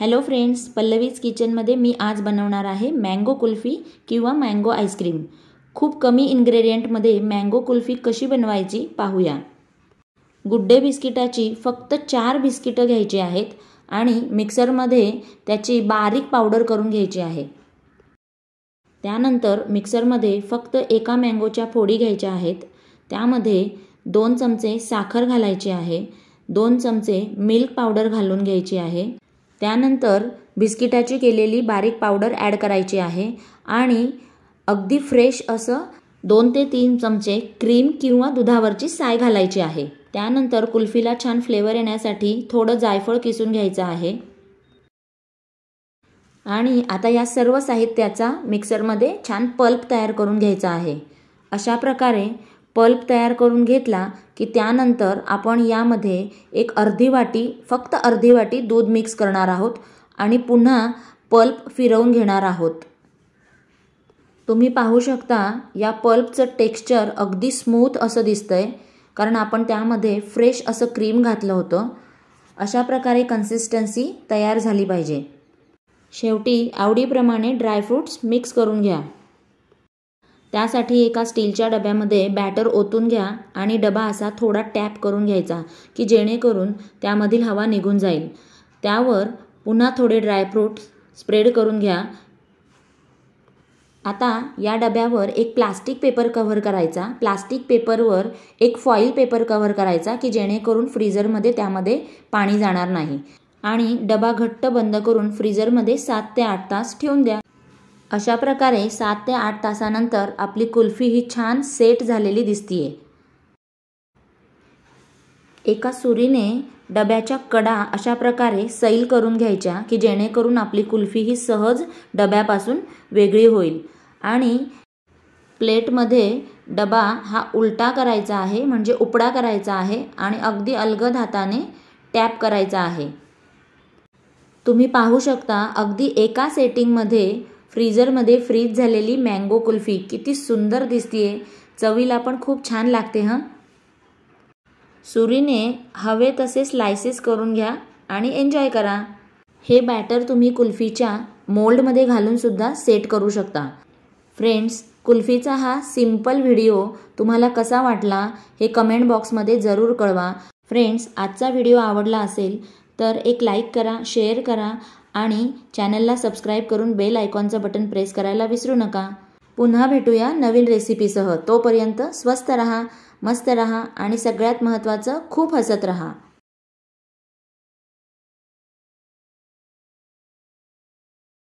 hello friends पल्लवीज किचनमध्ये मी आज बनवणार आहे मँगो कुल्फी किंवा मँगो आईस्क्रीम खूप कमी इन्ग्रेडियंटमध्ये मँगो कुल्फी कशी बनवायची पाहूया गुड्डे बिस्किटाची फक्त चार बिस्किटं घ्यायची आहेत आणि मिक्सरमध्ये त्याची बारीक पावडर करून घ्यायची आहे त्यानंतर मिक्सरमध्ये फक्त एका मँगोच्या फोडी घ्यायच्या आहेत त्यामध्ये दोन चमचे साखर घालायची आहे दोन चमचे मिल्क पावडर घालून घ्यायची आहे त्यानंतर बिस्किटाची केलेली बारीक पावडर ॲड करायची आहे आणि अगदी फ्रेश असं दोन ते तीन चमचे क्रीम किंवा दुधावरची साय घालायची आहे त्यानंतर कुल्फीला छान फ्लेवर येण्यासाठी थोडं जायफळ किसून घ्यायचं आहे आणि आता या सर्व साहित्याचा मिक्सरमध्ये छान पल्प तयार करून घ्यायचा आहे अशा प्रकारे पल्प तयार करून घेतला की त्यानंतर आपण यामध्ये एक अर्धी वाटी फक्त अर्धी वाटी दूध मिक्स करणार आहोत आणि पुन्हा पल्प फिरवून घेणार आहोत तुम्ही पाहू शकता या पल्पचं टेक्स्चर अगदी स्मूथ असं दिसतंय कारण आपण त्यामध्ये फ्रेश असं क्रीम घातलं होतं अशा प्रकारे कन्सिस्टन्सी तयार झाली पाहिजे शेवटी आवडीप्रमाणे ड्रायफ्रूट्स मिक्स करून घ्या त्यासाठी एका स्टीलच्या डब्यामध्ये बॅटर ओतून घ्या आणि डबा असा थोडा टॅप करून घ्यायचा की जेणेकरून त्यामधील हवा निघून जाईल त्यावर पुन्हा थोडे ड्रायफ्रूट स्प्रेड करून घ्या आता या डब्यावर एक प्लास्टिक पेपर कव्हर करायचा प्लास्टिक पेपरवर एक फॉईल पेपर कव्हर करायचा की जेणेकरून फ्रीजरमध्ये त्यामध्ये पाणी जाणार नाही आणि डबा घट्ट बंद करून फ्रीजरमध्ये सात ते आठ तास ठेवून द्या अशा प्रकारे सात ते आठ तासानंतर आपली कुल्फी ही छान सेट झालेली दिसतीये एका सुरीने डब्याच्या कडा अशा प्रकारे सैल करून घ्यायच्या की जेणेकरून आपली कुल्फी ही सहज डब्यापासून वेगळी होईल आणि प्लेटमध्ये डबा हा उलटा करायचा आहे म्हणजे उपडा करायचा आहे आणि अगदी अलगद हाताने टॅप करायचा आहे तुम्ही पाहू शकता अगदी एका सेटिंगमध्ये फ्रीजरमध्ये फ्रीज झालेली मँगो कुल्फी किती सुंदर दिसतीये चवीला पण खूप छान लागते हं सुरीने हवे तसे स्लायसेस करून घ्या आणि एन्जॉय करा हे बॅटर तुम्ही कुल्फीच्या मोल्डमध्ये घालूनसुद्धा सेट करू शकता फ्रेंड्स कुल्फीचा हा सिम्पल व्हिडिओ तुम्हाला कसा वाटला हे कमेंट बॉक्समध्ये जरूर कळवा फ्रेंड्स आजचा व्हिडिओ आवडला असेल तर एक लाईक करा शेअर करा आणि चॅनलला सबस्क्राईब करून बेल आयकॉनचं बटन प्रेस करायला विसरू नका पुन्हा भेटूया नवीन रेसिपीसह तोपर्यंत स्वस्त रहा मस्त रहा आणि सगळ्यात महत्त्वाचं खूप हसत रहा